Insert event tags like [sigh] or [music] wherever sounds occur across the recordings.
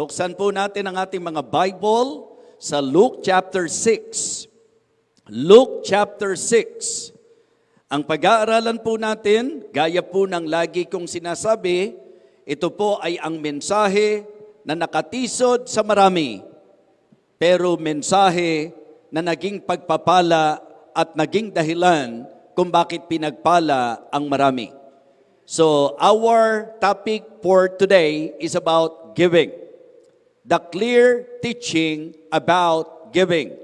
Buksan po natin ang ating mga Bible sa Luke chapter 6. Luke chapter 6. Ang pag-aaralan po natin, gaya po ng lagi kong sinasabi, ito po ay ang mensahe na nakatisod sa marami, pero mensahe na naging pagpapala at naging dahilan kung bakit pinagpala ang marami. So, our topic for today is about giving the clear teaching about giving,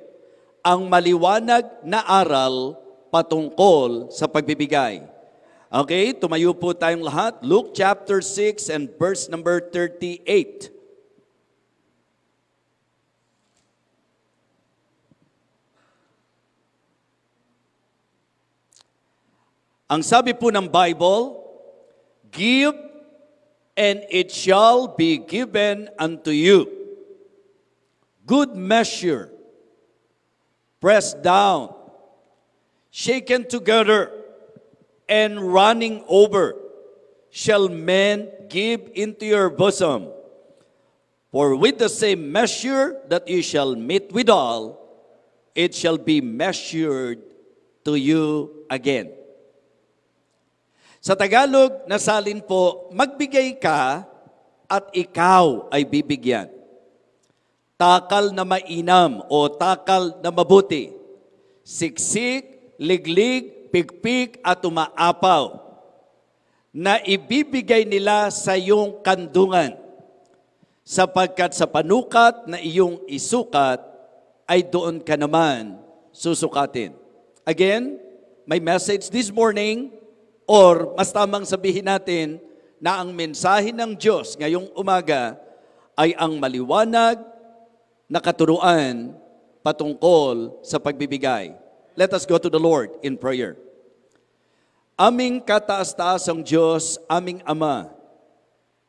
ang maliwanag na aral patungkol sa pagbibigay. Okay, tumayo po tayong lahat. Luke chapter 6 and verse number 38. Ang sabi po ng Bible, Give and it shall be given unto you. Good measure, pressed down, shaken together, and running over, shall men give into your bosom. For with the same measure that you shall meet withal, it shall be measured to you again. Sa Tagalog, nasalin po, magbigay ka at ikaw ay bibigyan takal na mainam o takal na mabuti, siksik, liglig, pigpig at umaapaw na ibibigay nila sa iyong kandungan sapagkat sa panukat na iyong isukat ay doon ka naman susukatin. Again, my message this morning or mas tamang sabihin natin na ang mensahe ng Diyos ngayong umaga ay ang maliwanag na katuruan patungkol sa pagbibigay. Let us go to the Lord in prayer. Aming kataas-taasang Diyos, aming Ama,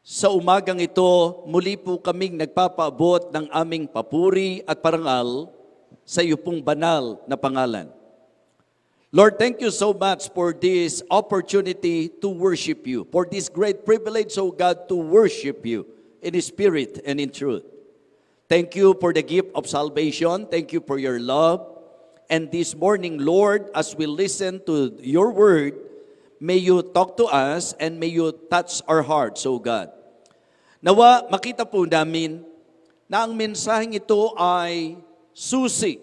sa umagang ito, muli po kaming nagpapaabot ng aming papuri at parangal sa iyo pong banal na pangalan. Lord, thank you so much for this opportunity to worship you, for this great privilege, O God, to worship you in spirit and in truth. Thank you for the gift of salvation. Thank you for your love. And this morning, Lord, as we listen to your word, may you talk to us and may you touch our hearts, O God. Nawa, makita po namin na ang mensaheng ito ay susi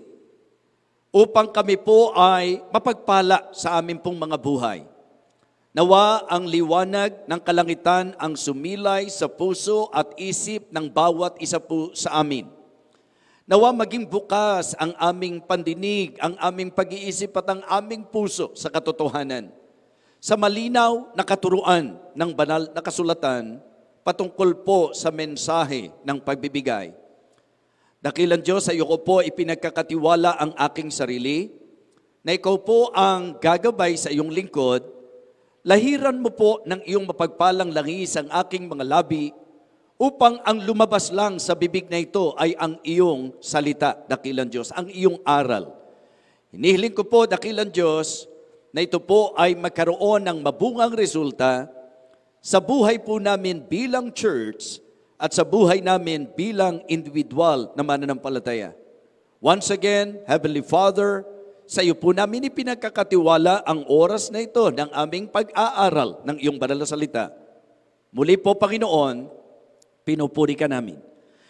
upang kami po ay mapagpala sa aming pong mga buhay. Nawa ang liwanag ng kalangitan ang sumilay sa puso at isip ng bawat isa po sa amin. Nawa maging bukas ang aming pandinig, ang aming pag-iisip at ang aming puso sa katotohanan. Sa malinaw na katuruan ng banal na kasulatan patungkol po sa mensahe ng pagbibigay. Dakilan Diyos, sa iyo ko po ipinagkakatiwala ang aking sarili na ikaw po ang gagabay sa iyong lingkod Lahiran mo po ng iyong mapagpalang langis ang aking mga labi upang ang lumabas lang sa bibig na ito ay ang iyong salita, dakilan Diyos, ang iyong aral. Hinihiling ko po, dakilan Diyos, na ito po ay magkaroon ng mabungang resulta sa buhay po namin bilang church at sa buhay namin bilang individual na mananampalataya. Once again, Heavenly Father, sa iyo po namin ipinagkakatiwala ang oras na ito ng aming pag-aaral ng iyong banal na salita. Muli po, Panginoon, pinupuri ka namin.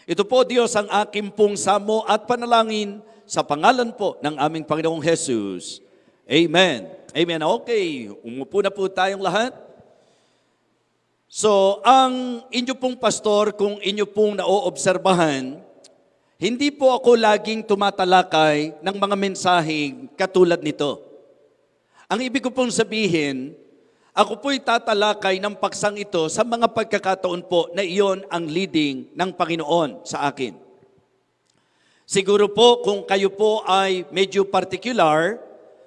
Ito po, Diyos, ang aking pong samo at panalangin sa pangalan po ng aming Panginoong Jesus. Amen. Amen. Okay, umupo na po tayong lahat. So, ang inyo pong pastor, kung inyo pong naoobserbahan, hindi po ako laging tumatalakay ng mga mensaheng katulad nito. Ang ibig ko pong sabihin, ako po'y tatalakay ng paksang ito sa mga pagkakataon po na iyon ang leading ng Panginoon sa akin. Siguro po kung kayo po ay medyo particular,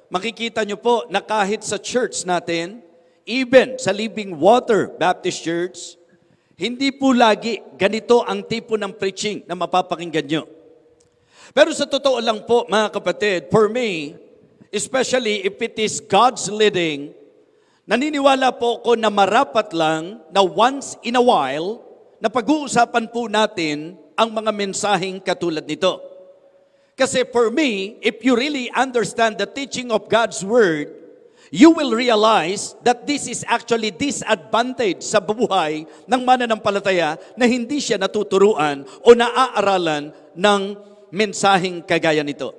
makikita nyo po na kahit sa church natin, even sa Living Water Baptist Church, hindi po lagi ganito ang tipo ng preaching na mapapakinggan nyo. Pero sa totoo lang po, mga kapatid, for me, especially if it is God's leading, naniniwala po ako na marapat lang na once in a while na pag-uusapan po natin ang mga mensaheng katulad nito. Kasi for me, if you really understand the teaching of God's Word, you will realize that this is actually disadvantage sa buhay ng mananampalataya na hindi siya natuturuan o naaaralan ng mensaheng kagaya nito.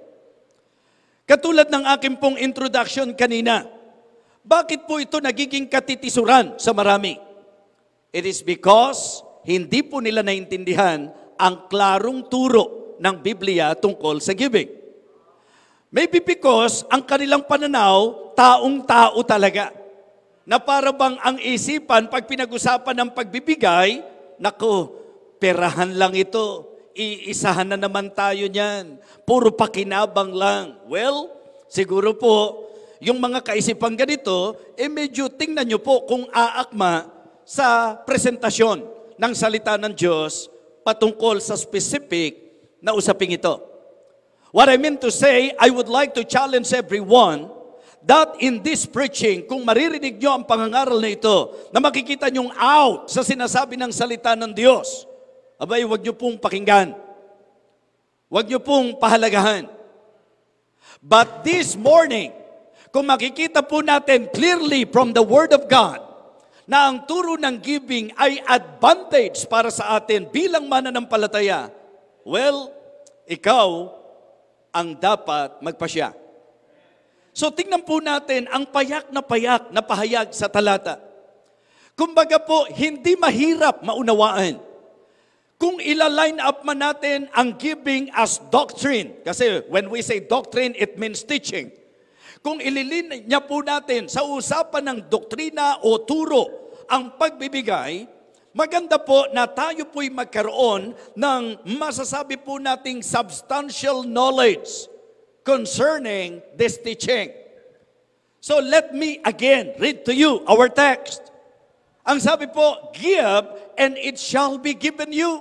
Katulad ng aking pong introduction kanina, bakit po ito nagiging katitisuran sa marami? It is because hindi po nila naintindihan ang klarong turo ng Biblia tungkol sa giving. Maybe because ang kanilang pananaw taong-tao talaga. Na para bang ang isipan, pag pinag-usapan ng pagbibigay, nako, perahan lang ito. Iisahan na naman tayo niyan. Puro pakinabang lang. Well, siguro po, yung mga kaisipan ganito, eh medyo tingnan niyo po kung aakma sa presentasyon ng salita ng Diyos patungkol sa specific na usaping ito. What I mean to say, I would like to challenge everyone that in this preaching, kung maririnig nyo ang pangangaral na ito, na makikita nyong out sa sinasabi ng salita ng Diyos, abay, huwag nyo pong pakinggan. Huwag nyo pong pahalagahan. But this morning, kung makikita po natin clearly from the Word of God, na ang turo ng giving ay advantage para sa atin bilang mananampalataya, well, ikaw ang dapat magpasya. So tingnan po natin ang payak na payak na pahayag sa talata. Kumbaga po, hindi mahirap maunawaan. Kung ila-line up man natin ang giving as doctrine, kasi when we say doctrine, it means teaching. Kung ililin niya po natin sa usapan ng doktrina o turo ang pagbibigay, maganda po na tayo po'y magkaroon ng masasabi po nating substantial knowledge concerning this teaching. So let me again read to you our text. Ang sabi po, give and it shall be given you.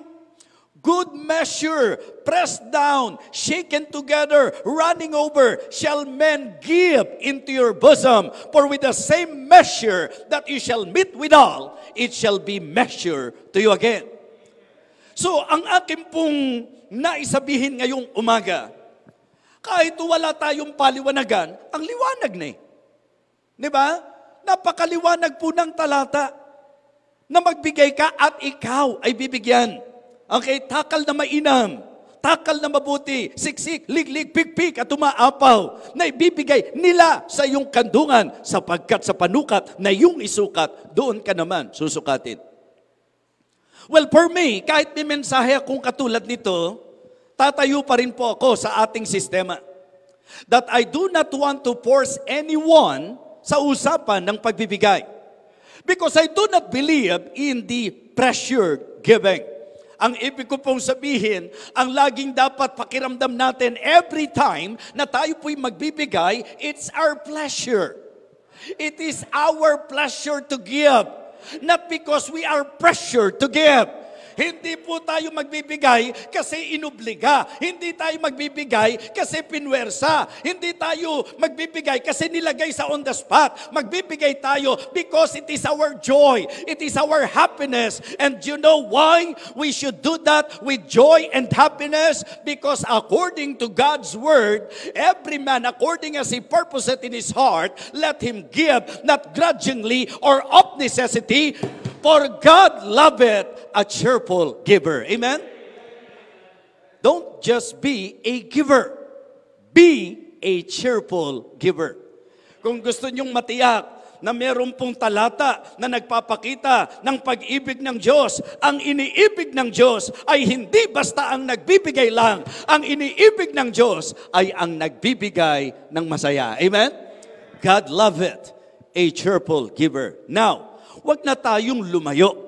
Good measure, pressed down, shaken together, running over, shall men give into your bosom. For with the same measure that you shall meet all, it shall be measured to you again. So, ang akin pong naisabihin ngayong umaga, kahit wala tayong paliwanagan, ang liwanag na eh. Di ba? Napakaliwanag po ng talata na magbigay ka at ikaw ay bibigyan. Okay, takal na mainam, takal na mabuti, siksik, liglig, pikpik at umaapaw na ibibigay nila sa iyong kandungan sapagkat sa panukat na iyong isukat, doon ka naman susukatin. Well, for me, kahit may mensahe akong katulad nito, tatayo pa rin po ako sa ating sistema. That I do not want to force anyone sa usapan ng pagbibigay. Because I do not believe in the pressure giving. Ang ibig ko pong sabihin, ang laging dapat pakiramdam natin every time na tayo po'y magbibigay, it's our pleasure. It is our pleasure to give. Not because we are pressured to give. Hindi po tayo magbibigay kasi inobliga. Hindi tayo magbibigay kasi pinwersa. Hindi tayo magbibigay kasi nilagay sa on the spot. Magbibigay tayo because it is our joy. It is our happiness. And you know why we should do that with joy and happiness? Because according to God's word, every man according as he purposeth in his heart, let him give, not grudgingly or of necessity, for God loveth a cheerful giver. Amen? Don't just be a giver. Be a cheerful giver. Kung gusto nyong matiyak na meron pong talata na nagpapakita ng pag-ibig ng Diyos. Ang iniibig ng Diyos ay hindi basta ang nagbibigay lang. Ang iniibig ng Diyos ay ang nagbibigay ng masaya. Amen? God love it. A cheerful giver. Now, wag na tayong lumayo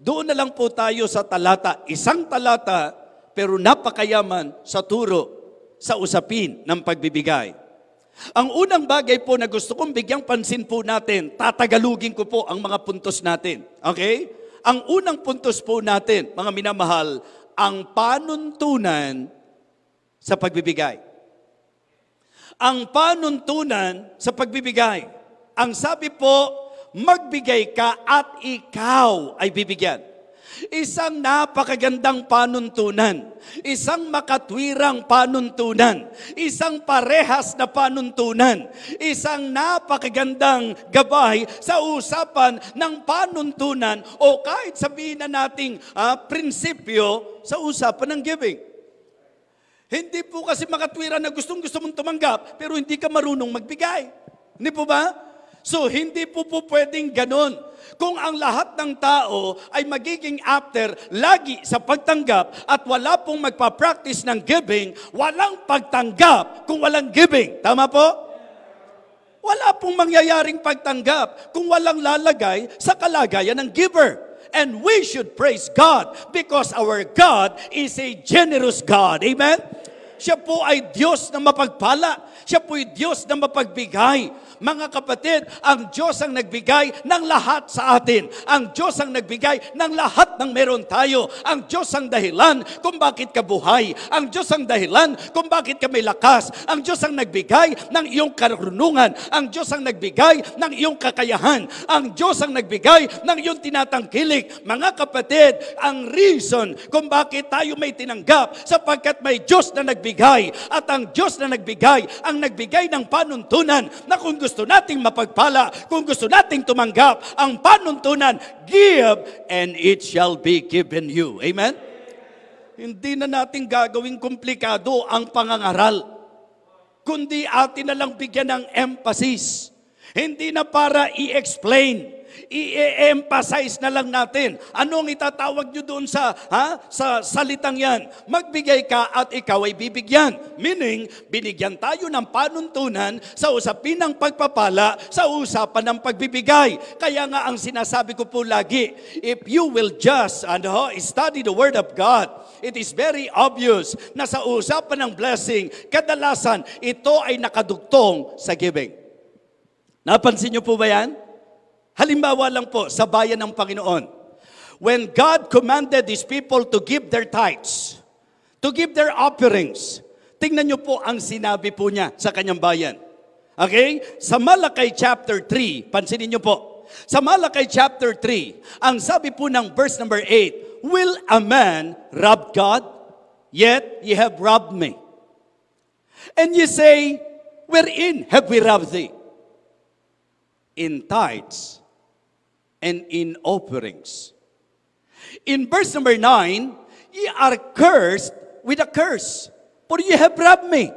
doon na lang po tayo sa talata, isang talata, pero napakayaman sa turo, sa usapin ng pagbibigay. Ang unang bagay po na gusto kong bigyang pansin po natin, tatagalugin ko po ang mga puntos natin. Okay? Ang unang puntos po natin, mga minamahal, ang panuntunan sa pagbibigay. Ang panuntunan sa pagbibigay. Ang sabi po magbigay ka at ikaw ay bibigyan. Isang napakagandang panuntunan, isang makatwirang panuntunan, isang parehas na panuntunan, isang napakagandang gabay sa usapan ng panuntunan o kahit sabihin na nating uh, prinsipyo sa usapan ng giving. Hindi po kasi makatwira na gustong gusto mong tumanggap pero hindi ka marunong magbigay. Hindi po ba? So hindi po po pwedeng ganun. Kung ang lahat ng tao ay magiging after lagi sa pagtanggap at wala pong magpa-practice ng giving, walang pagtanggap kung walang giving. Tama po? Wala pong mangyayaring pagtanggap kung walang lalagay sa kalagayan ng giver. And we should praise God because our God is a generous God. Amen? Siya po ay Diyos na mapagpala. Siya po ay Diyos na mapagbigay. Mga kapatid, ang Diyos ang nagbigay ng lahat sa atin. Ang Diyos ang nagbigay ng lahat ng meron tayo. Ang Diyos ang dahilan kung bakit ka buhay. Ang Diyos ang dahilan kung bakit ka may lakas. Ang Diyos ang nagbigay ng iyong karunungan. Ang Diyos ang nagbigay ng iyong kakayahan. Ang Diyos ang nagbigay ng iyong tinatangkilik. Mga kapatid, ang reason kung bakit tayo may tinanggap sapagkat may Diyos na nagbigay at ang Diyos na nagbigay ang nagbigay ng panuntunan na kung gusto gusto nating mapagpala, kung gusto nating tumanggap ang panuntunan, give and it shall be given you. Amen? Hindi na natin gagawing komplikado ang pangangaral, kundi atin na lang bigyan ng emphasis. Hindi na para i-explain i-emphasize na lang natin. Anong itatawag nyo doon sa, ha, sa salitang yan? Magbigay ka at ikaw ay bibigyan. Meaning, binigyan tayo ng panuntunan sa usapin ng pagpapala, sa usapan ng pagbibigay. Kaya nga ang sinasabi ko po lagi, if you will just ano, study the Word of God, it is very obvious na sa usapan ng blessing, kadalasan ito ay nakadugtong sa giving. Napansin niyo po ba yan? Halimbawa lang po, sa bayan ng Panginoon. When God commanded His people to give their tithes, to give their offerings, tingnan niyo po ang sinabi po niya sa kanyang bayan. Okay? Sa Malakay chapter 3, pansinin niyo po. Sa Malakay chapter 3, ang sabi po ng verse number 8, Will a man rob God? Yet ye have robbed me. And ye say, Wherein have we robbed thee? In tithes and in offerings. In verse number 9, ye are cursed with a curse, for ye have robbed me,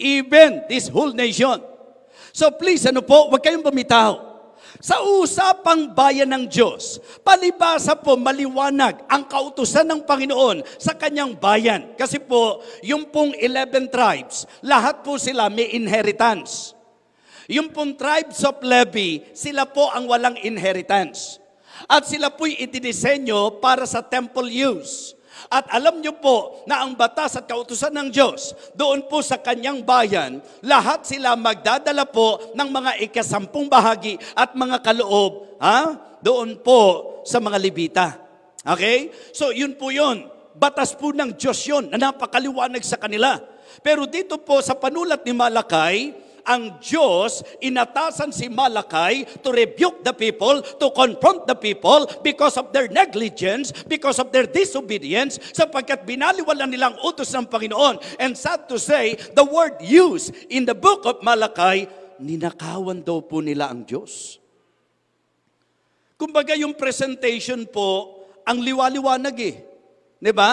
even this whole nation. So please, ano po, huwag kayong bumitaw. Sa usapang bayan ng Diyos, palibasa po maliwanag ang kautusan ng Panginoon sa kanyang bayan. Kasi po, yung pong 11 tribes, lahat po sila may inheritance. Yung pong tribes of Levi, sila po ang walang inheritance. At sila po'y itidisenyo para sa temple use. At alam niyo po na ang batas at kautusan ng Diyos, doon po sa kanyang bayan, lahat sila magdadala po ng mga ikasampung bahagi at mga kaloob ha? doon po sa mga libita. Okay? So yun po yun. Batas po ng Diyos yun na napakaliwanag sa kanila. Pero dito po sa panulat ni Malakay, ang Diyos inatasan si Malakay to rebuke the people, to confront the people because of their negligence, because of their disobedience, sapagkat binaliwala nilang utos ng Panginoon. And sad to say, the word used in the book of Malakay, ninakawan daw po nila ang Diyos. Kumbaga yung presentation po, ang liwaliwanag eh. ba? Diba?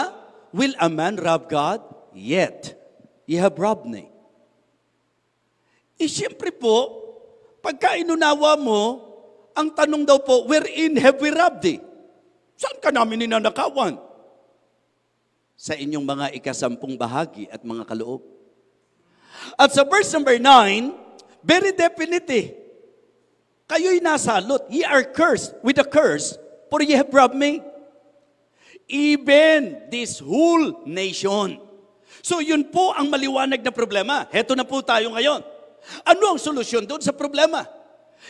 Will a man rob God? Yet, ye have robbed me. Eh siyempre po, pagka inunawa mo, ang tanong daw po, wherein have we robbed thee? Saan ka namin ninanakawan? Sa inyong mga ikasampung bahagi at mga kaloob. At sa verse number 9, very definite eh. Kayo'y nasalot. Ye are cursed with a curse, for ye have robbed me. Even this whole nation. So yun po ang maliwanag na problema. Heto na po tayo ngayon. Ano ang solusyon doon sa problema?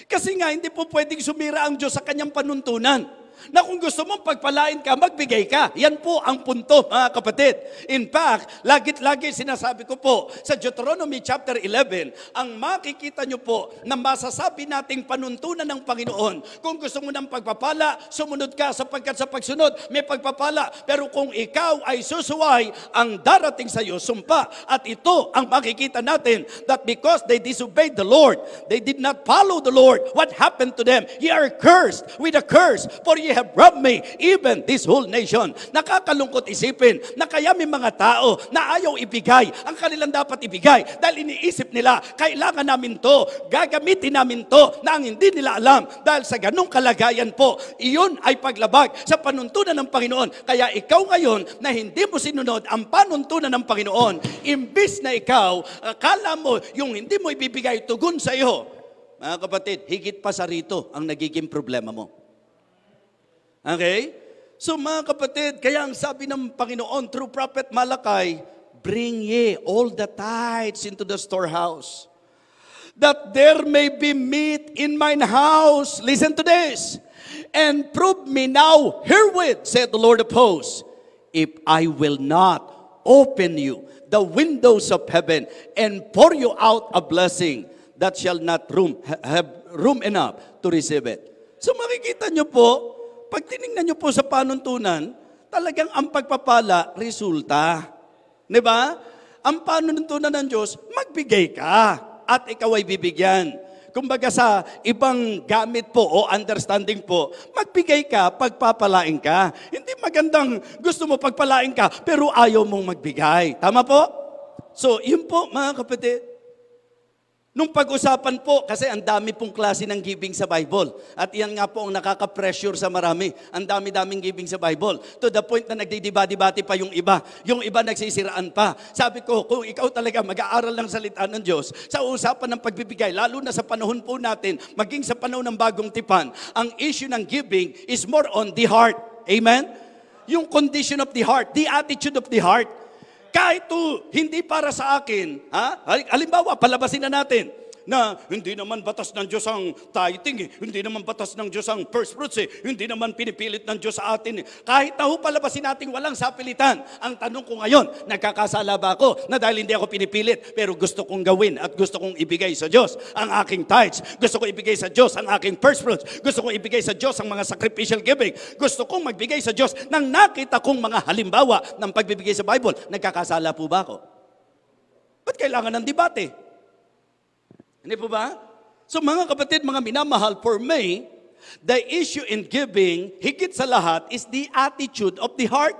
Kasi nga, hindi po pwedeng sumira ang Diyos sa kanyang panuntunan na kung gusto mong pagpalain ka, magbigay ka. Yan po ang punto, mga kapatid. In fact, lagit-lagi sinasabi ko po sa Deuteronomy chapter 11, ang makikita nyo po na masasabi nating panuntunan ng Panginoon. Kung gusto mo ng pagpapala, sumunod ka sapagkat sa pagsunod may pagpapala. Pero kung ikaw ay susuway, ang darating sa iyo, sumpa. At ito ang makikita natin that because they disobeyed the Lord, they did not follow the Lord, what happened to them? Ye are cursed with a curse, for ye ye have robbed me, even this whole nation. Nakakalungkot isipin na kaya may mga tao na ayaw ibigay ang kanilang dapat ibigay dahil iniisip nila, kailangan namin to, gagamitin namin to na ang hindi nila alam dahil sa ganong kalagayan po, iyon ay paglabag sa panuntunan ng Panginoon. Kaya ikaw ngayon na hindi mo sinunod ang panuntunan ng Panginoon, imbis na ikaw, akala mo yung hindi mo ibibigay tugon sa iyo, mga kapatid, higit pa sa rito ang nagiging problema mo. Okay? So mga kapatid, kaya ang sabi ng Panginoon through Prophet Malakay, bring ye all the tithes into the storehouse, that there may be meat in mine house. Listen to this. And prove me now herewith, said the Lord of hosts, if I will not open you the windows of heaven and pour you out a blessing that shall not room, have room enough to receive it. So makikita nyo po, pag tinignan nyo po sa panuntunan, talagang ang pagpapala, resulta. ba? Diba? Ang panuntunan ng Diyos, magbigay ka at ikaw ay bibigyan. Kumbaga sa ibang gamit po o understanding po, magbigay ka, pagpapalain ka. Hindi magandang gusto mo pagpalain ka, pero ayaw mong magbigay. Tama po? So, yun po mga kapatid, Nung pag-usapan po, kasi ang dami pong klase ng giving sa Bible. At iyan nga po ang nakaka-pressure sa marami. Ang dami-daming giving sa Bible. To the point na nagdidiba-dibati pa yung iba. Yung iba nagsisiraan pa. Sabi ko, kung ikaw talaga mag-aaral ng salita ng Diyos, sa usapan ng pagbibigay, lalo na sa panahon po natin, maging sa panahon ng bagong tipan, ang issue ng giving is more on the heart. Amen? Yung condition of the heart, the attitude of the heart. Kahit to, hindi para sa akin, ha? halimbawa, palabasin na natin, na hindi naman batas ng Diyos ang tithing, eh. hindi naman batas ng Diyos ang first fruits, eh. hindi naman pinipilit ng Diyos sa atin. Eh. Kahit na ho palabasin natin walang sapilitan, ang tanong ko ngayon, nagkakasala ba ako na dahil hindi ako pinipilit, pero gusto kong gawin at gusto kong ibigay sa Diyos ang aking tithes, gusto kong ibigay sa Diyos ang aking first fruits, gusto kong ibigay sa Diyos ang mga sacrificial giving, gusto kong magbigay sa Diyos nang nakita kong mga halimbawa ng pagbibigay sa Bible, nagkakasala po ba ako? Ba't kailangan ng debate? Hindi po ba? So mga kapatid, mga minamahal, for me, the issue in giving, higit sa lahat, is the attitude of the heart.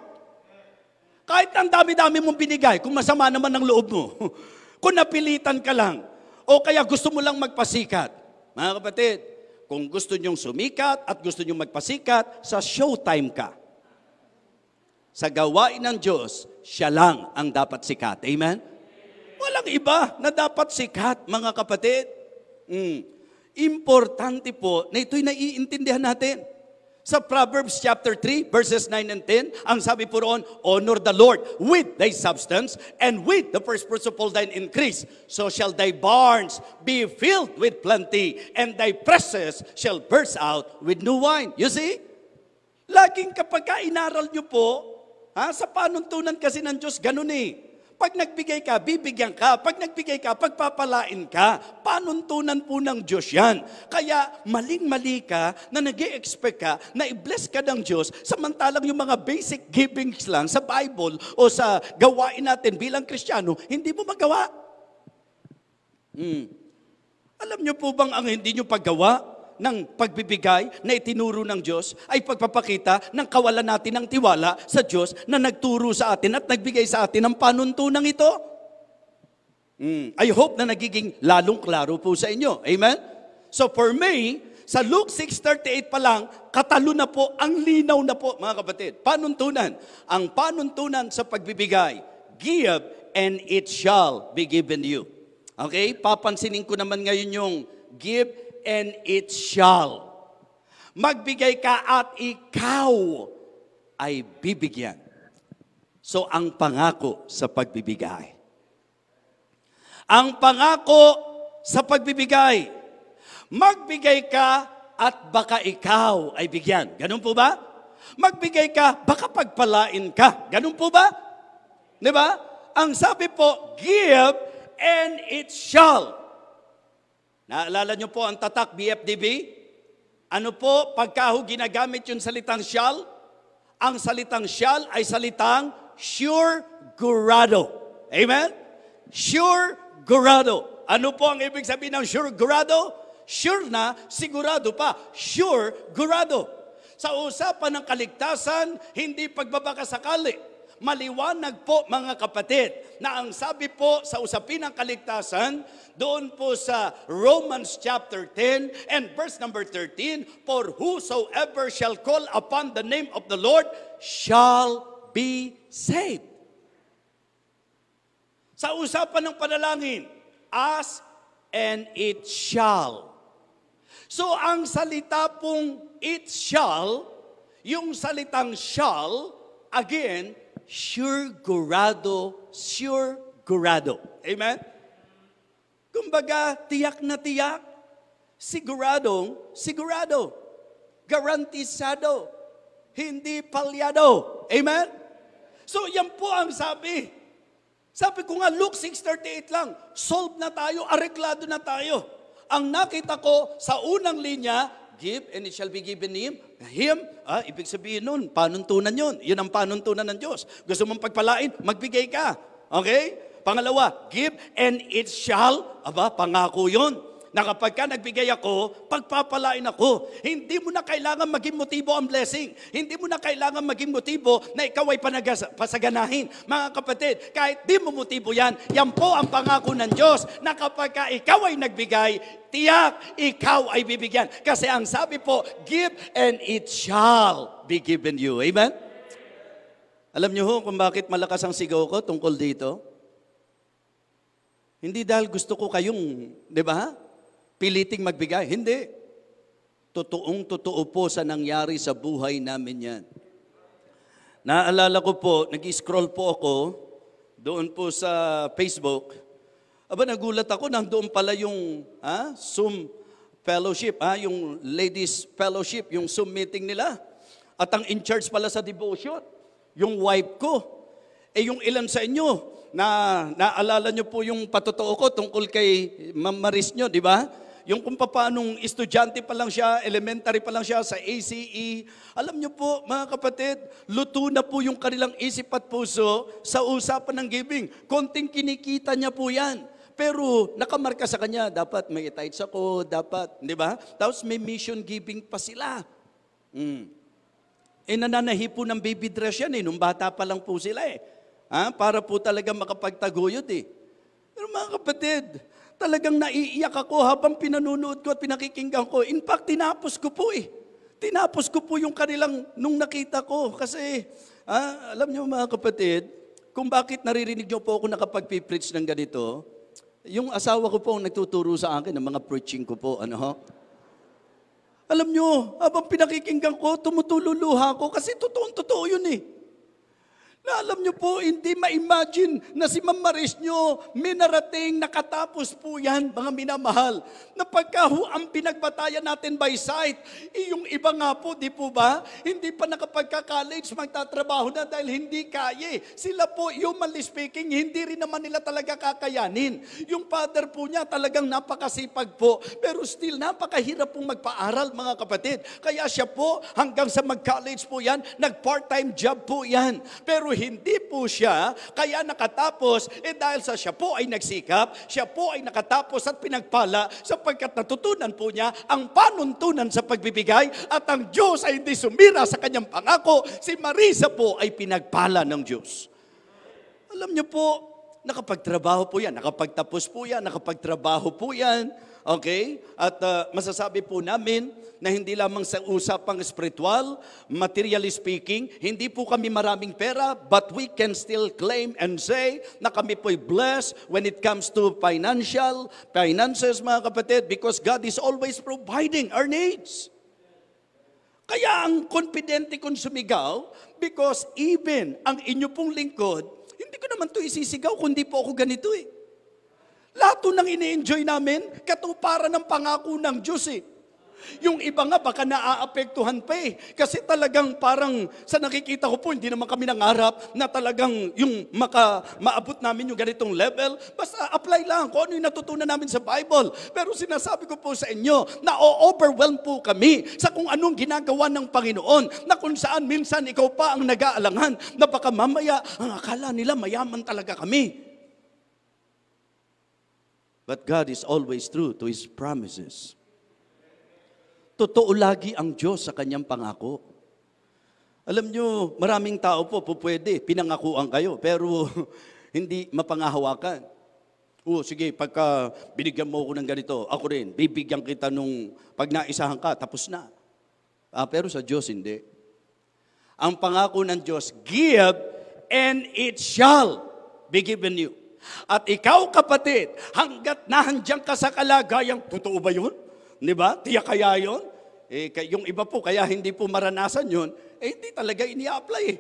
Kahit ang dami-dami mong binigay, kung masama naman ang loob mo, [laughs] kung napilitan ka lang, o kaya gusto mo lang magpasikat. Mga kapatid, kung gusto nyong sumikat at gusto nyong magpasikat, sa showtime ka. Sa gawain ng Diyos, siya lang ang dapat sikat. Amen? Walang iba na dapat sikat, mga kapatid. Mm. Importante po na ito'y naiintindihan natin. Sa Proverbs chapter 3, verses 9 and 10, ang sabi po roon, Honor the Lord with thy substance and with the first fruits of all thine increase. So shall thy barns be filled with plenty and thy presses shall burst out with new wine. You see? Laging kapag inaral nyo po, ha, sa panuntunan kasi ng Diyos, ganun eh. Pag nagbigay ka, bibigyan ka. Pag nagbigay ka, pagpapalain ka. Panuntunan po ng Diyos yan. Kaya maling-mali ka na nag expect ka na i-bless ka ng Diyos samantalang yung mga basic givings lang sa Bible o sa gawain natin bilang Kristiyano, hindi mo magawa. Hmm. Alam niyo po bang ang hindi niyo paggawa? ng pagbibigay na itinuro ng Diyos ay pagpapakita ng kawalan natin ng tiwala sa Diyos na nagturo sa atin at nagbigay sa atin ng panuntunan ito. Mm. I hope na nagiging lalong klaro po sa inyo. Amen? So for me, sa Luke 6.38 pa lang, katalo na po, ang linaw na po, mga kapatid. Panuntunan. Ang panuntunan sa pagbibigay. Give and it shall be given you. Okay? Papansinin ko naman ngayon yung give and it shall. Magbigay ka at ikaw ay bibigyan. So ang pangako sa pagbibigay. Ang pangako sa pagbibigay. Magbigay ka at baka ikaw ay bigyan. Ganun po ba? Magbigay ka, baka pagpalain ka. Ganun po ba? Di ba? Ang sabi po, give and it shall. Naalala niyo po ang tatak BFDB? Ano po pagkaho ginagamit yung salitang shall? Ang salitang shall ay salitang sure gurado. Amen? Sure gurado. Ano po ang ibig sabihin ng sure gurado? Sure na, sigurado pa. Sure gurado. Sa usapan ng kaligtasan, hindi pagbabakasakali Maliwanag po mga kapatid na ang sabi po sa usapin ng kaligtasan doon po sa Romans chapter 10 and verse number 13, For whosoever shall call upon the name of the Lord shall be saved. Sa usapan ng panalangin, as and it shall. So ang salita pong it shall, yung salitang shall, again, sure-gurado, sure-gurado. Amen? Kumbaga, tiyak na tiyak, siguradong, sigurado, garantisado, hindi palyado. Amen? So, yan po ang sabi. Sabi ko nga, Luke 6.38 lang, solve na tayo, areklado na tayo. Ang nakita ko sa unang linya, give and it shall be given him. Him, ah, ibig sabihin nun, panuntunan yun. Yun ang panuntunan ng Diyos. Gusto mong pagpalain, magbigay ka. Okay? Pangalawa, give and it shall, aba, pangako yun na kapag ka nagbigay ako, pagpapalain ako. Hindi mo na kailangan maging motibo ang blessing. Hindi mo na kailangan maging motibo na ikaw ay panagas- pasaganahin. Mga kapatid, kahit di mo motibo yan, yan po ang pangako ng Diyos na kapag ka ikaw ay nagbigay, tiyak ikaw ay bibigyan. Kasi ang sabi po, give and it shall be given you. Amen? Alam niyo ho kung bakit malakas ang sigaw ko tungkol dito? Hindi dahil gusto ko kayong, di ba? piliting magbigay. Hindi. Totoong totoo po sa nangyari sa buhay namin yan. Naalala ko po, nag-scroll po ako doon po sa Facebook. Aba, nagulat ako, nang doon pala yung ha, Zoom fellowship, ha, yung ladies fellowship, yung Zoom meeting nila. At ang in-charge pala sa devotion, yung wife ko. Eh yung ilan sa inyo, na naalala nyo po yung patotoo ko tungkol kay Ma'am Maris nyo, di ba? yung kung paanong estudyante pa lang siya, elementary pa lang siya sa ACE. Alam niyo po, mga kapatid, luto na po yung kanilang isip at puso sa usapan ng giving. Konting kinikita niya po yan. Pero nakamarka sa kanya, dapat may tights ako, dapat, di ba? Tapos may mission giving pa sila. Mm. Eh nananahi po ng baby dress yan eh, nung bata pa lang po sila eh. Ha? Para po talaga makapagtaguyod eh. Pero mga kapatid, Talagang naiiyak ako habang pinanunood ko at pinakikinggan ko. In fact, tinapos ko po eh. Tinapos ko po yung kanilang nung nakita ko. Kasi, ah, alam niyo mga kapatid, kung bakit naririnig niyo po ako nakapag-preach ng ganito, yung asawa ko po ang nagtuturo sa akin ng mga preaching ko po. Ano ho? Alam nyo, habang pinakikinggan ko, tumutululuha ko kasi totoong totoo yun eh. Na alam nyo po, hindi ma-imagine na si Ma'am Maris nyo, minarating, nakatapos po yan, mga minamahal. Na pagka ang pinagbatayan natin by sight, eh, yung iba nga po, di po ba? Hindi pa nakapagka-college, magtatrabaho na dahil hindi kaya. Sila po, humanly speaking, hindi rin naman nila talaga kakayanin. Yung father po niya, talagang napakasipag po. Pero still, napakahirap pong magpaaral, mga kapatid. Kaya siya po, hanggang sa mag-college po yan, nag-part-time job po yan. Pero pero hindi po siya kaya nakatapos eh dahil sa siya po ay nagsikap, siya po ay nakatapos at pinagpala sapagkat natutunan po niya ang panuntunan sa pagbibigay at ang Diyos ay hindi sumira sa kanyang pangako. Si Marisa po ay pinagpala ng Diyos. Alam niyo po, Nakapagtrabaho po yan, nakapagtapos po yan, nakapagtrabaho po yan. Okay? At uh, masasabi po namin na hindi lamang sa usapang spiritual, materially speaking, hindi po kami maraming pera, but we can still claim and say na kami po'y blessed when it comes to financial, finances mga kapatid, because God is always providing our needs. Kaya ang confidente kong sumigaw, because even ang inyo pong lingkod, hindi ko naman to isisigaw kundi po ako ganito eh. Lahat nang ine-enjoy namin, katuparan ng pangako ng Diyos eh. Yung iba nga baka naaapektuhan pa eh. Kasi talagang parang sa nakikita ko po, hindi naman kami nangarap na talagang yung maka, maabot namin yung ganitong level. Basta apply lang kung ano yung natutunan namin sa Bible. Pero sinasabi ko po sa inyo, na overwhelm po kami sa kung anong ginagawa ng Panginoon na kung saan minsan ikaw pa ang nag-aalangan na baka mamaya ang akala nila mayaman talaga kami. But God is always true to His promises. Totoo lagi ang Diyos sa kanyang pangako. Alam nyo, maraming tao po, po pwede, pinangakuan kayo, pero [laughs] hindi mapangahawakan. O sige, pagka binigyan mo ako ng ganito, ako rin, bibigyan kita nung pag naisahan ka, tapos na. Ah, pero sa Diyos, hindi. Ang pangako ng Diyos, give and it shall be given you. At ikaw kapatid, hanggat nahandyan ka sa kalagayang, totoo ba yun? Di ba? Tiyak kaya yun? eh, yung iba po, kaya hindi po maranasan yun, eh hindi talaga ini-apply eh.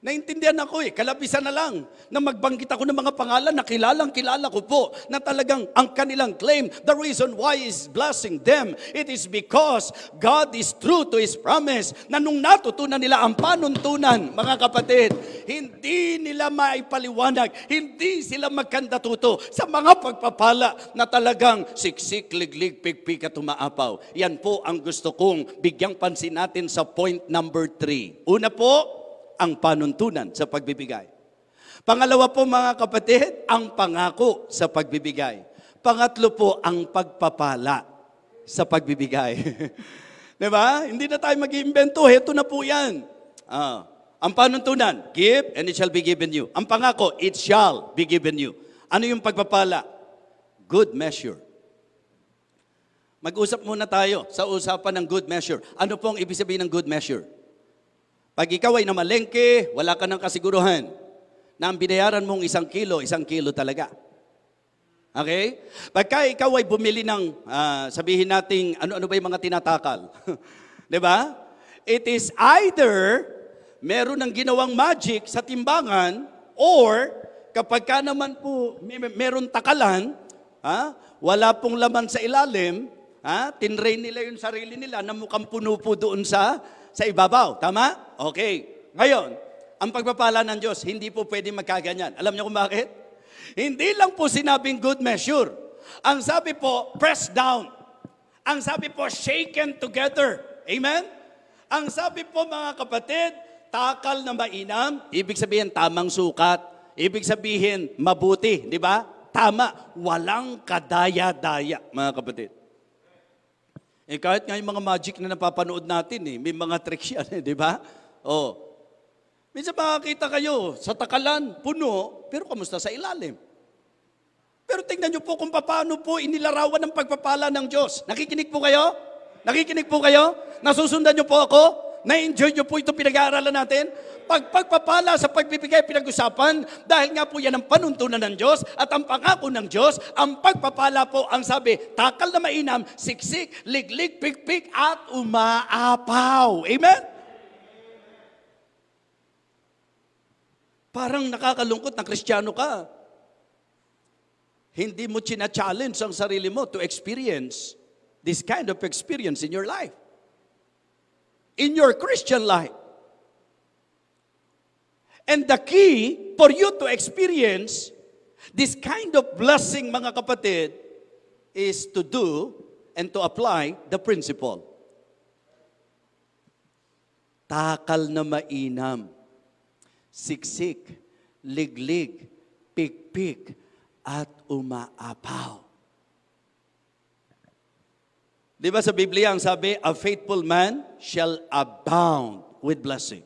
Naintindihan ako eh, kalapisan na lang na magbanggit ako ng mga pangalan na kilalang kilala ko po na talagang ang kanilang claim, the reason why is blessing them, it is because God is true to His promise na nung natutunan nila ang panuntunan, mga kapatid, hindi nila maipaliwanag, hindi sila magkandatuto sa mga pagpapala na talagang siksik, liglig, pigpika, tumaapaw. Yan po ang gusto kong bigyang pansin natin sa point number three. Una po, ang panuntunan sa pagbibigay. Pangalawa po mga kapatid, ang pangako sa pagbibigay. Pangatlo po, ang pagpapala sa pagbibigay. [laughs] Di ba? Hindi na tayo mag-iimbento. Heto na po yan. Ah. Ang panuntunan, give and it shall be given you. Ang pangako, it shall be given you. Ano yung pagpapala? Good measure. Mag-usap muna tayo sa usapan ng good measure. Ano po ang ibig sabihin ng good measure? Pag ikaw ay namalengke, wala ka ng kasiguruhan na ang binayaran mong isang kilo, isang kilo talaga. Okay? Pagka ikaw ay bumili ng, uh, sabihin nating, ano-ano ba yung mga tinatakal? [laughs] Di ba? It is either meron ng ginawang magic sa timbangan or kapag ka naman po may, meron takalan, ha? wala pong laman sa ilalim, ha? tinrain nila yung sarili nila na mukhang puno po doon sa sa ibabaw. Tama? Okay. Ngayon, ang pagpapala ng Diyos, hindi po pwede magkaganyan. Alam niyo kung bakit? Hindi lang po sinabing good measure. Ang sabi po, press down. Ang sabi po, shaken together. Amen? Ang sabi po mga kapatid, takal na mainam, ibig sabihin tamang sukat. Ibig sabihin, mabuti, di ba? Tama, walang kadaya-daya, mga kapatid. Eh kahit nga yung mga magic na napapanood natin eh, may mga tricks yan eh, di ba? Oh. Minsan makakita kayo sa takalan, puno, pero kamusta sa ilalim? Pero tingnan niyo po kung paano po inilarawan ng pagpapala ng Diyos. Nakikinig po kayo? Nakikinig po kayo? Nasusundan niyo po ako? Na-enjoy nyo po itong pinag-aaralan natin? Pag pagpapala sa pagbibigay pinag-usapan, dahil nga po yan ang panuntunan ng Diyos at ang pangako ng Diyos, ang pagpapala po ang sabi, takal na mainam, siksik, liglig, pikpik, at umaapaw. Amen? Parang nakakalungkot na kristyano ka. Hindi mo china-challenge ang sarili mo to experience this kind of experience in your life in your Christian life. And the key for you to experience this kind of blessing, mga kapatid, is to do and to apply the principle. Takal na mainam, siksik, liglig, pikpik, at umaapaw. Di ba sa Biblia ang sabi, a faithful man shall abound with blessing.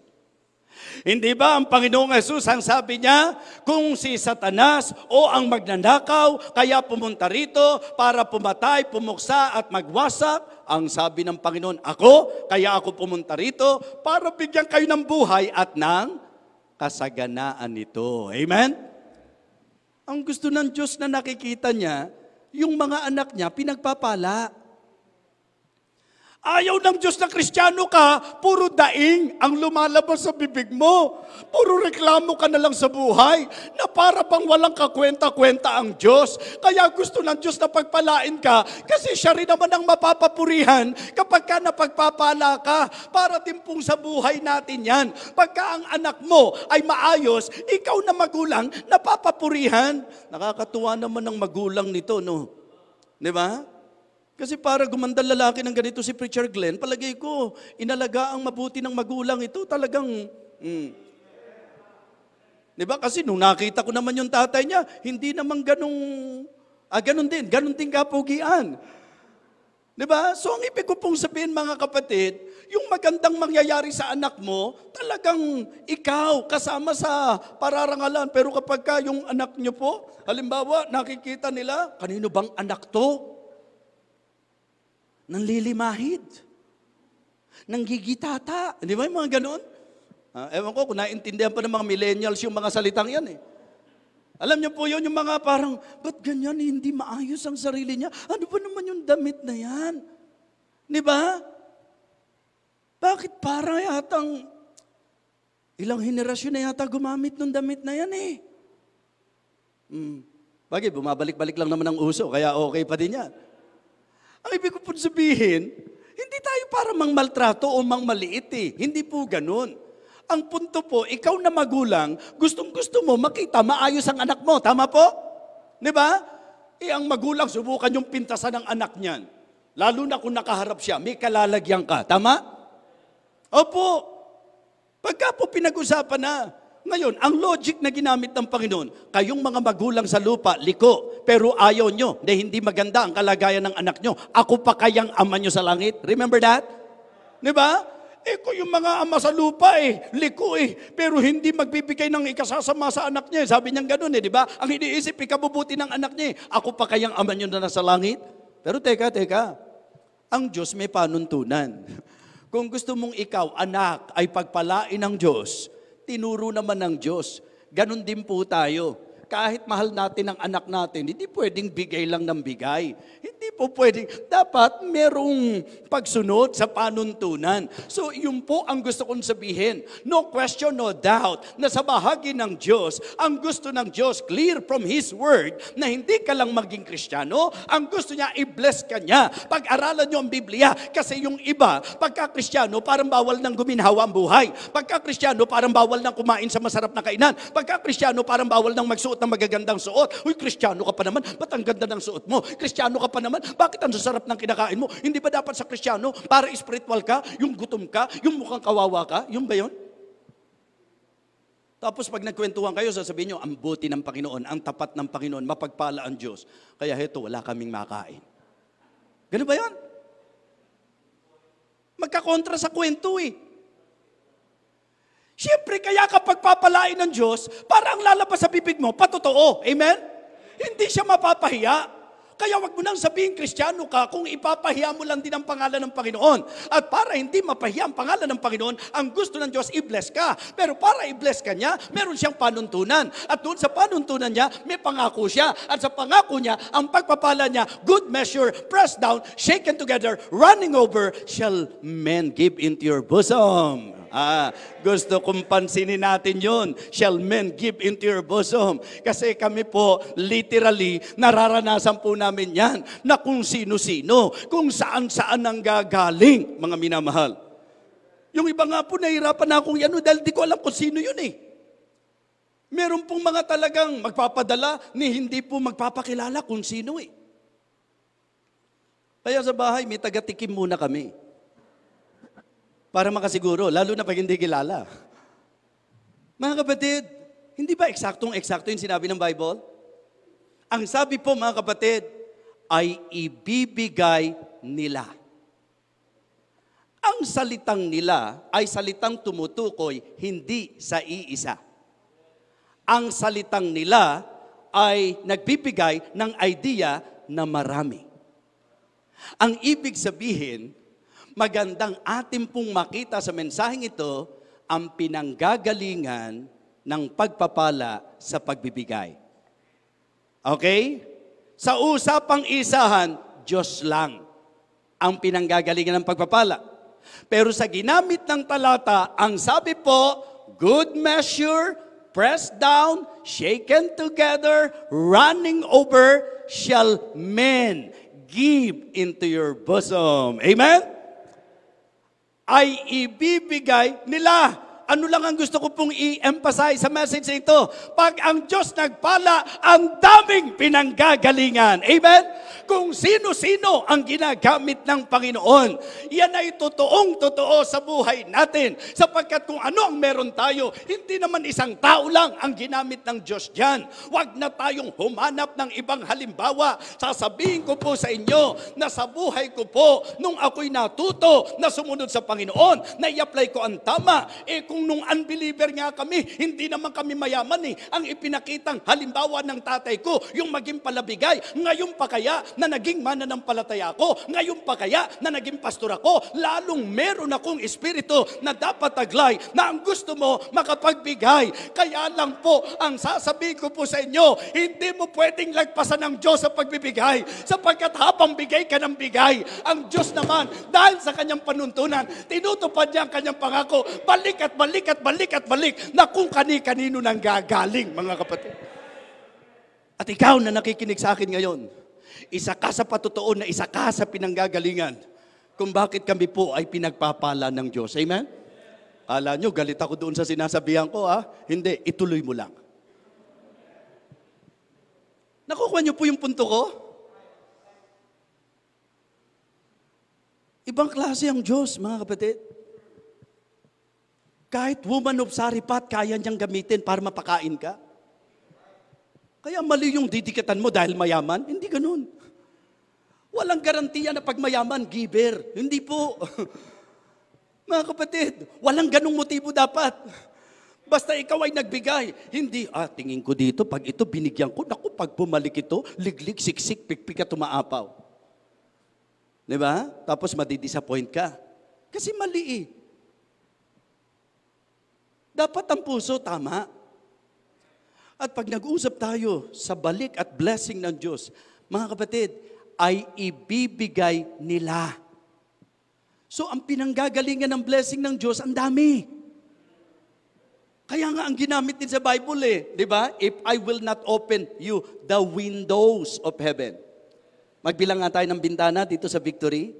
Hindi ba ang Panginoong Yesus ang sabi niya, kung si Satanas o ang magnanakaw, kaya pumunta rito para pumatay, pumuksa at magwasak, ang sabi ng Panginoon, ako, kaya ako pumunta rito para bigyan kayo ng buhay at ng kasaganaan nito. Amen? Ang gusto ng Diyos na nakikita niya, yung mga anak niya pinagpapala. Ayaw ng Diyos na kristyano ka, puro daing ang lumalabas sa bibig mo. Puro reklamo ka na lang sa buhay na para bang walang kakwenta-kwenta ang Diyos. Kaya gusto ng Diyos na pagpalain ka kasi siya rin naman ang mapapapurihan kapag ka napagpapala ka. Para timpong sa buhay natin yan. Pagka ang anak mo ay maayos, ikaw na magulang, napapapurihan. Nakakatuwa naman ng magulang nito, no? Di ba? Kasi para gumandang lalaki ng ganito si Preacher Glenn, palagay ko, inalaga ang mabuti ng magulang ito, talagang, mm. di ba? Kasi nung nakita ko naman yung tatay niya, hindi naman ganong, ah, ganon din, ganon din kapugian. Di ba? So ang ibig ko pong sabihin mga kapatid, yung magandang mangyayari sa anak mo, talagang ikaw kasama sa pararangalan. Pero kapag ka yung anak niyo po, halimbawa nakikita nila, kanino bang anak to? nanlilimahid, nanggigitata. Di ba yung mga ganun? Uh, ewan ko kung naintindihan pa ng mga millennials yung mga salitang yan eh. Alam niyo po yun, yung mga parang, ba't ganyan, hindi maayos ang sarili niya? Ano ba naman yung damit na yan? Di ba? Bakit parang yatang ilang henerasyon na yata gumamit ng damit na yan eh? Hmm. Bagay, bumabalik-balik lang naman ang uso, kaya okay pa din yan. Ang ibig ko po sabihin, hindi tayo para mangmaltrato o mangmaliit eh. Hindi po ganun. Ang punto po, ikaw na magulang, gustong-gusto mo makita maayos ang anak mo. Tama po? Di ba? Eh, ang magulang, subukan yung pintasan ng anak niyan. Lalo na kung nakaharap siya, may kalalagyan ka. Tama? Opo. Pagka po pinag-usapan na, ngayon, ang logic na ginamit ng Panginoon, kayong mga magulang sa lupa, liko, pero ayaw nyo, na hindi maganda ang kalagayan ng anak nyo. Ako pa kayang ama nyo sa langit. Remember that? Di ba? Eh ko yung mga ama sa lupa eh, liko eh, pero hindi magbibigay ng ikasasama sa anak niya. Eh. Sabi niya ganun eh, di ba? Ang iniisip, ikabubuti ng anak niya eh. Ako pa kayang ama nyo na nasa langit? Pero teka, teka, ang Diyos may panuntunan. [laughs] Kung gusto mong ikaw, anak, ay pagpalain ng Diyos, tinuro naman ng Diyos. Ganon din po tayo kahit mahal natin ang anak natin, hindi pwedeng bigay lang ng bigay. Hindi po pwedeng. Dapat merong pagsunod sa panuntunan. So, yun po ang gusto kong sabihin. No question, no doubt, na sa bahagi ng Diyos, ang gusto ng Diyos, clear from His Word, na hindi ka lang maging Kristiyano, ang gusto niya, i-bless ka niya. Pag-aralan niyo ang Biblia, kasi yung iba, pagka Kristiyano, parang bawal nang guminhawa ang buhay. Pagka Kristiyano, parang bawal nang kumain sa masarap na kainan. Pagka Kristiyano, parang bawal nang magsuot magsusuot ng magagandang suot. Uy, kristyano ka pa naman, ba't ang ganda ng suot mo? Kristyano ka pa naman, bakit ang sasarap ng kinakain mo? Hindi ba dapat sa kristyano, para spiritual ka, yung gutom ka, yung mukhang kawawa ka, yung ba yun? Tapos pag nagkwentuhan kayo, sasabihin nyo, ang buti ng Panginoon, ang tapat ng Panginoon, mapagpala ang Diyos. Kaya heto, wala kaming makain. Ganun ba yan? Magkakontra sa kwento eh. Siyempre, kaya kapag papalain ng Diyos, para ang lalabas sa bibig mo, patotoo. Amen? Hindi siya mapapahiya. Kaya wag mo nang sabihin, Kristiyano ka, kung ipapahiya mo lang din ang pangalan ng Panginoon. At para hindi mapahiya ang pangalan ng Panginoon, ang gusto ng Diyos, i-bless ka. Pero para i-bless ka niya, meron siyang panuntunan. At doon sa panuntunan niya, may pangako siya. At sa pangako niya, ang pagpapala niya, good measure, pressed down, shaken together, running over, shall men give into your bosom. Ah, gusto kong pansinin natin yon. Shall men give into your bosom? Kasi kami po, literally, nararanasan po namin yan na kung sino-sino, kung saan-saan ang gagaling, mga minamahal. Yung iba nga po, nahirapan na akong yan dahil di ko alam kung sino yun eh. Meron pong mga talagang magpapadala ni hindi po magpapakilala kung sino eh. Kaya sa bahay, may tagatikim muna kami para makasiguro, lalo na pag hindi kilala. Mga kapatid, hindi ba eksaktong-eksakto yung sinabi ng Bible? Ang sabi po mga kapatid, ay ibibigay nila. Ang salitang nila ay salitang tumutukoy hindi sa iisa. Ang salitang nila ay nagbibigay ng idea na marami. Ang ibig sabihin, magandang atin pong makita sa mensaheng ito ang pinanggagalingan ng pagpapala sa pagbibigay. Okay? Sa usapang isahan, Diyos lang ang pinanggagalingan ng pagpapala. Pero sa ginamit ng talata, ang sabi po, good measure, pressed down, shaken together, running over, shall men give into your bosom. Amen? ay ibibigay nila ano lang ang gusto ko pong i-emphasize sa message na ito? Pag ang Diyos nagpala, ang daming pinanggagalingan. Amen? Kung sino-sino ang ginagamit ng Panginoon, yan ay totoong totoo sa buhay natin. Sapagkat kung ano ang meron tayo, hindi naman isang tao lang ang ginamit ng Diyos dyan. Huwag na tayong humanap ng ibang halimbawa. Sasabihin ko po sa inyo na sa buhay ko po, nung ako'y natuto na sumunod sa Panginoon, na i-apply ko ang tama, eh kung nung unbeliever nga kami, hindi naman kami mayaman eh. Ang ipinakitang halimbawa ng tatay ko, yung maging palabigay, ngayon pa kaya na naging mananampalataya ako, ngayon pa kaya na naging pastor ako, lalong meron akong espiritu na dapat taglay na ang gusto mo makapagbigay. Kaya lang po, ang sasabihin ko po sa inyo, hindi mo pwedeng lagpasan ng Diyos sa pagbibigay sapagkat habang bigay ka ng bigay, ang Diyos naman dahil sa kanyang panuntunan, tinutupad niya ang kanyang pangako, balik at balik balik at balik at balik na kung kani-kanino nang gagaling, mga kapatid. At ikaw na nakikinig sa akin ngayon, isa ka sa patotoo na isa ka sa pinanggagalingan kung bakit kami po ay pinagpapala ng Diyos. Amen? Kala nyo, galit ako doon sa sinasabihan ko, ah. Hindi, ituloy mo lang. Nakukuha niyo po yung punto ko? Ibang klase ang Diyos, mga kapatid. Kahit woman of saripat, kaya niyang gamitin para mapakain ka. Kaya mali yung didikitan mo dahil mayaman. Hindi ganun. Walang garantiya na pag mayaman, giver. Hindi po. [laughs] Mga kapatid, walang ganung motibo dapat. Basta ikaw ay nagbigay. Hindi, ah, tingin ko dito, pag ito binigyan ko, naku, pag bumalik ito, liglig, siksik, pikpik at umaapaw. Di ba? Tapos madidisappoint ka. Kasi mali eh. Dapat ang puso, tama. At pag nag-usap tayo sa balik at blessing ng Diyos, mga kapatid, ay ibibigay nila. So ang pinanggagalingan ng blessing ng Diyos, ang dami. Kaya nga ang ginamit din sa Bible eh, di ba? If I will not open you the windows of heaven. Magbilang nga tayo ng bintana dito sa victory.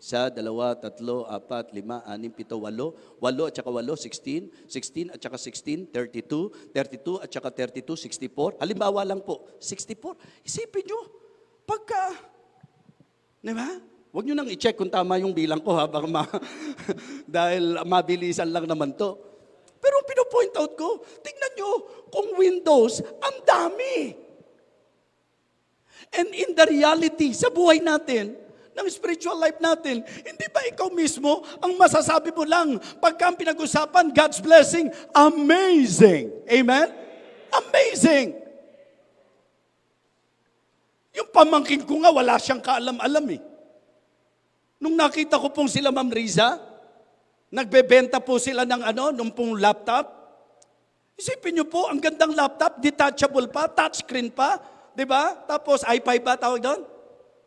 Sa dalawa, tatlo, apat, lima, anim, pito, walo. Walo at saka walo, 16. 16 at saka 16, 32. 32 at saka 32, 64. Halimbawa lang po, 64. Isipin nyo, pagka, di ba? Huwag nyo nang i-check kung tama yung bilang ko ha, baka ma, [laughs] dahil mabilisan lang naman to. Pero pinopoint out ko, tingnan nyo, kung Windows, ang dami. And in the reality, sa buhay natin, ng spiritual life natin. Hindi ba ikaw mismo ang masasabi mo lang pagka ang pinag-usapan, God's blessing, amazing. Amen? Amazing. Yung pamangkin ko nga, wala siyang kaalam-alam eh. Nung nakita ko pong sila, Ma'am Riza, nagbebenta po sila ng ano, nung pong laptop. Isipin niyo po, ang gandang laptop, detachable pa, touchscreen pa, 'di ba? Tapos i5 ba tawag doon?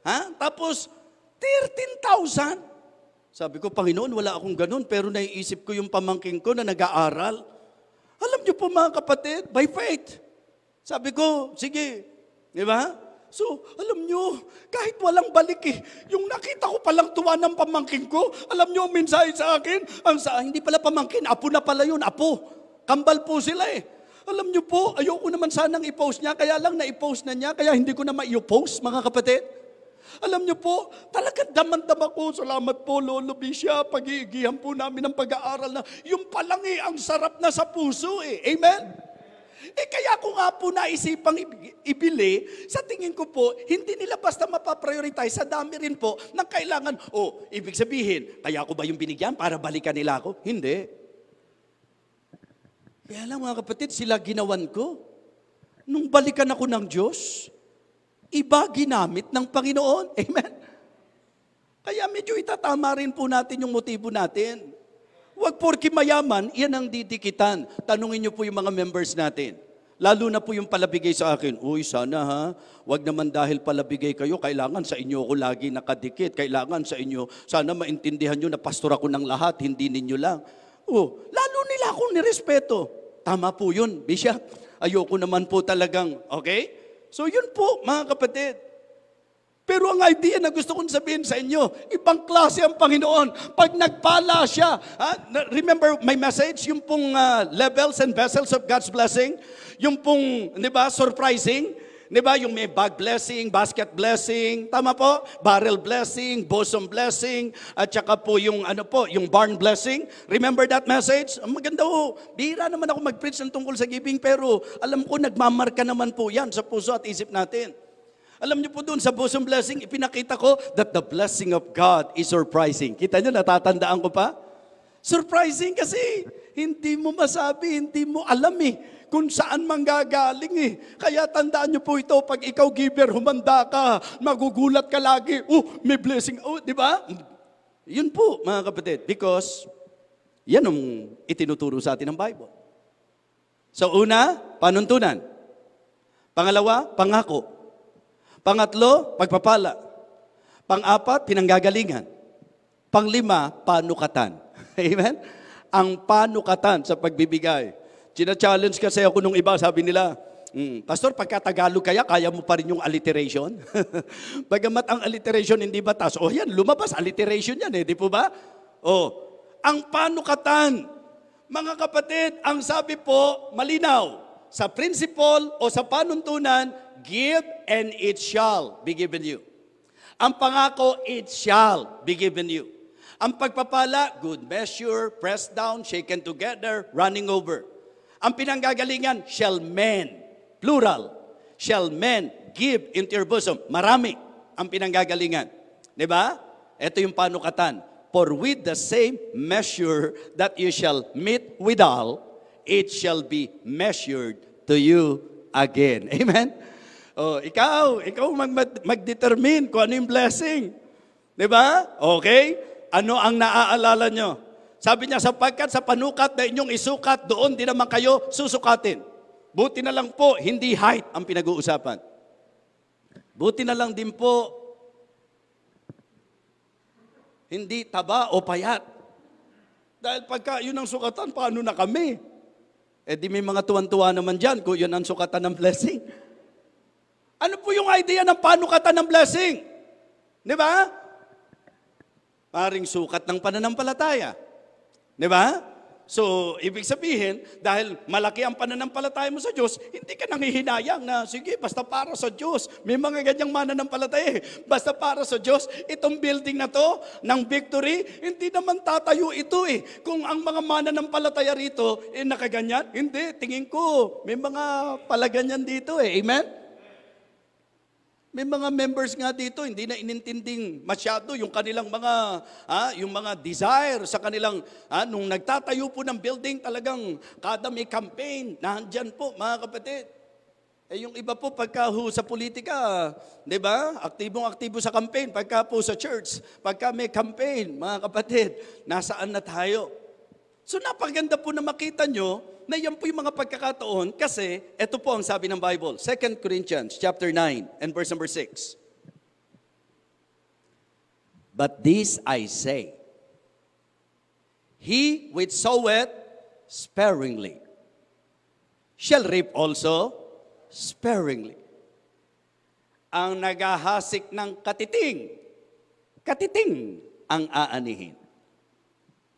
Ha? Tapos 13,000? Sabi ko, Panginoon, wala akong ganun, pero naiisip ko yung pamangking ko na nag-aaral. Alam niyo po mga kapatid, by faith. Sabi ko, sige, di ba? So, alam nyo, kahit walang balik eh, yung nakita ko palang tuwa ng pamangkin ko, alam nyo, ang mensahe sa akin, ang sa, hindi pala pamangkin, apo na pala yun, apo. Kambal po sila eh. Alam nyo po, ayoko naman sanang i-post niya, kaya lang na-i-post na niya, kaya hindi ko na ma-i-post, mga kapatid. Alam niyo po, talagang damandama ko. Salamat po, Lolo Bishop. Pag-iigihan po namin ng pag-aaral na yung palangi ang sarap na sa puso eh. Amen? Eh kaya ko nga po naisipang ibili, sa tingin ko po, hindi nila basta mapaprioritize, sa dami rin po ng kailangan. O, oh, ibig sabihin, kaya ko ba yung binigyan para balikan nila ako? Hindi. Kaya lang mga kapatid, sila ginawan ko. Nung balikan ako ng Diyos, iba ginamit ng Panginoon. [laughs] Amen? Kaya medyo itatama rin po natin yung motibo natin. Huwag porki mayaman, iyan ang didikitan. Tanungin niyo po yung mga members natin. Lalo na po yung palabigay sa akin, Uy, sana ha, wag naman dahil palabigay kayo, kailangan sa inyo ko lagi nakadikit. Kailangan sa inyo, sana maintindihan nyo na pastor ako ng lahat, hindi ninyo lang. Oh, lalo nila akong nirespeto. Tama po yun, Bishop. Ayoko naman po talagang, okay? So yun po, mga kapatid. Pero ang idea na gusto kong sabihin sa inyo, ibang klase ang Panginoon. Pag nagpala siya, ha? remember my message, yung pong uh, levels and vessels of God's blessing, yung pong, di ba, surprising, Di ba? Yung may bag blessing, basket blessing, tama po? Barrel blessing, bosom blessing, at saka po yung ano po, yung barn blessing. Remember that message? Ang maganda ho. Bihira naman ako mag-preach ng tungkol sa giving pero alam ko nagmamarka naman po yan sa puso at isip natin. Alam niyo po doon sa bosom blessing, ipinakita ko that the blessing of God is surprising. Kita niyo, natatandaan ko pa? Surprising kasi hindi mo masabi, hindi mo alam eh kung saan manggagaling eh. Kaya tandaan niyo po ito, pag ikaw giver, humanda ka, magugulat ka lagi, oh, may blessing, oh, di ba? Yun po, mga kapatid, because yan ang itinuturo sa atin ng Bible. So una, panuntunan. Pangalawa, pangako. Pangatlo, pagpapala. Pang-apat, pinanggagalingan. Panglima, panukatan. [laughs] Amen? Ang panukatan sa pagbibigay. China-challenge kasi ako nung iba, sabi nila, mm, Pastor, pagka Tagalog kaya, kaya mo pa rin yung alliteration? [laughs] Bagamat ang alliteration hindi batas, oh yan, lumabas, alliteration yan eh, di po ba? Oh, ang panukatan, mga kapatid, ang sabi po, malinaw, sa principle o sa panuntunan, give and it shall be given you. Ang pangako, it shall be given you. Ang pagpapala, good measure, pressed down, shaken together, running over. Ang pinanggagalingan, shall men, plural, shall men give into your bosom. Marami ang pinanggagalingan. Di ba? Ito yung panukatan. For with the same measure that you shall meet withal, it shall be measured to you again. [laughs] Amen? Oh, ikaw, ikaw mag- mag-determine kung ano yung blessing. Di ba? Okay? Ano ang naaalala nyo? Sabi niya, sapagkat sa panukat na inyong isukat, doon din naman kayo susukatin. Buti na lang po, hindi height ang pinag-uusapan. Buti na lang din po, hindi taba o payat. Dahil pagka yun ang sukatan, paano na kami? Eh di may mga tuwan-tuwa naman dyan kung yun ang sukatan ng blessing. Ano po yung idea ng panukatan ng blessing? Di ba? Paring sukat ng pananampalataya. Di ba? So, ibig sabihin, dahil malaki ang pananampalataya mo sa Diyos, hindi ka nanghihinayang na, sige, basta para sa Diyos. May mga ganyang mananampalataya eh. Basta para sa Diyos, itong building na to, ng victory, hindi naman tatayo ito eh. Kung ang mga mananampalataya rito, eh nakaganyan, hindi, tingin ko, may mga palaganyan dito eh. Amen? May mga members nga dito, hindi na inintinding masyado yung kanilang mga, ha, yung mga desire sa kanilang, ha, nung nagtatayo po ng building, talagang kada may campaign, nahandyan po mga kapatid. Eh yung iba po, pagka ho, sa politika, di ba? Aktibong-aktibo sa campaign, pagka po sa church, pagka may campaign, mga kapatid, nasaan na tayo? So napaganda po na makita nyo na yan po yung mga pagkakataon kasi ito po ang sabi ng Bible. 2 Corinthians chapter 9 and verse number 6. But this I say, He which soweth sparingly shall reap also sparingly. Ang nagahasik ng katiting, katiting ang aanihin.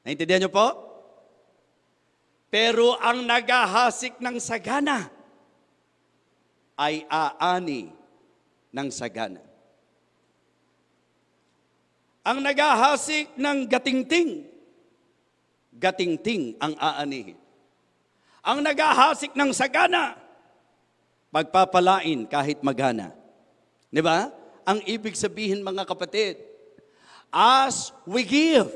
Naintindihan niyo po? Pero ang nagahasik ng sagana ay aani ng sagana. Ang nagahasik ng gatingting, gatingting ang aanihin. Ang nagahasik ng sagana, pagpapalain kahit magana. Di ba? Ang ibig sabihin mga kapatid, as we give,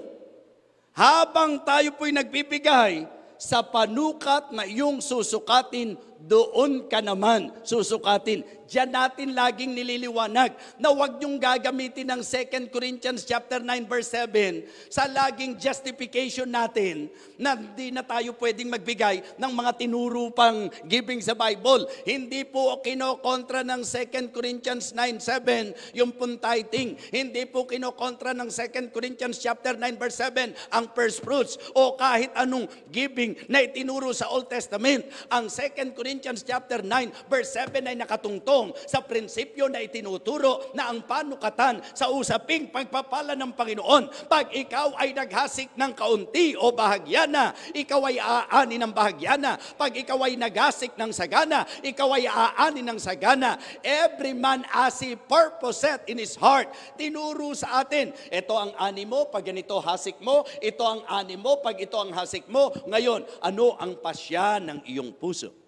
habang tayo po'y nagbibigay, sa panukat na iyong susukatin doon ka naman susukatin. Diyan natin laging nililiwanag na huwag niyong gagamitin ng 2 Corinthians chapter 9 verse 7 sa laging justification natin na hindi na tayo pwedeng magbigay ng mga tinuro pang giving sa Bible. Hindi po o kinokontra ng 2 Corinthians 9:7 yung puntiting. Hindi po kinokontra ng 2 Corinthians chapter 9 verse 7 ang first fruits o kahit anong giving na itinuro sa Old Testament. Ang 2 Corinthians Corinthians chapter 9 verse 7 ay nakatungtong sa prinsipyo na itinuturo na ang panukatan sa usaping pagpapala ng Panginoon. Pag ikaw ay naghasik ng kaunti o bahagya na, ikaw ay aani ng bahagya na. Pag ikaw ay naghasik ng sagana, ikaw ay aani ng sagana. Every man as he purposeth in his heart. Tinuro sa atin, ito ang ani mo pag ganito hasik mo, ito ang ani mo pag ito ang hasik mo. Ngayon, ano ang pasya ng iyong puso?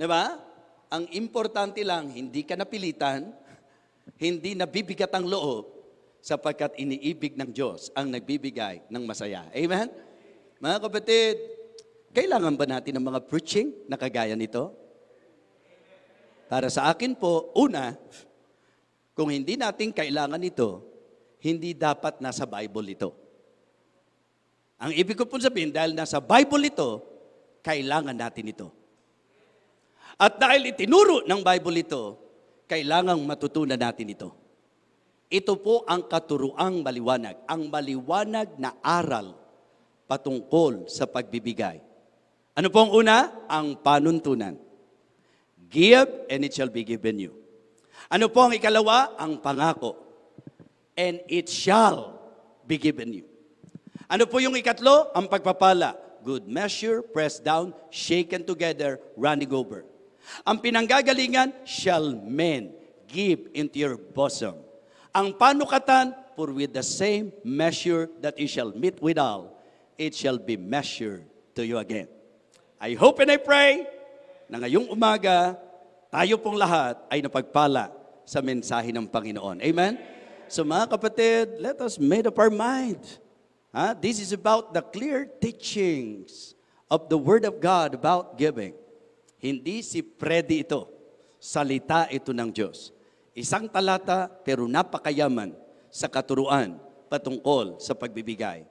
'Di ba? Ang importante lang hindi ka napilitan, hindi nabibigat ang loob sapagkat iniibig ng Diyos ang nagbibigay ng masaya. Amen? Mga kapatid, kailangan ba natin ng mga preaching na kagaya nito? Para sa akin po, una, kung hindi natin kailangan ito, hindi dapat nasa Bible ito. Ang ibig ko po sabihin, dahil nasa Bible ito, kailangan natin ito. At dahil itinuro ng Bible ito, kailangang matutunan natin ito. Ito po ang katuruang maliwanag, ang maliwanag na aral patungkol sa pagbibigay. Ano pong una? Ang panuntunan. Give and it shall be given you. Ano po ang ikalawa? Ang pangako. And it shall be given you. Ano po yung ikatlo? Ang pagpapala. Good measure, pressed down, shaken together, running over. Ang pinanggagalingan shall men give into your bosom. Ang panukatan, for with the same measure that you shall meet withal, it shall be measured to you again. I hope and I pray na ngayong umaga, tayo pong lahat ay napagpala sa mensahe ng Panginoon. Amen? So mga kapatid, let us make up our mind. Huh? This is about the clear teachings of the Word of God about giving. Hindi si Freddy ito. Salita ito ng Diyos. Isang talata pero napakayaman sa katuruan patungkol sa pagbibigay.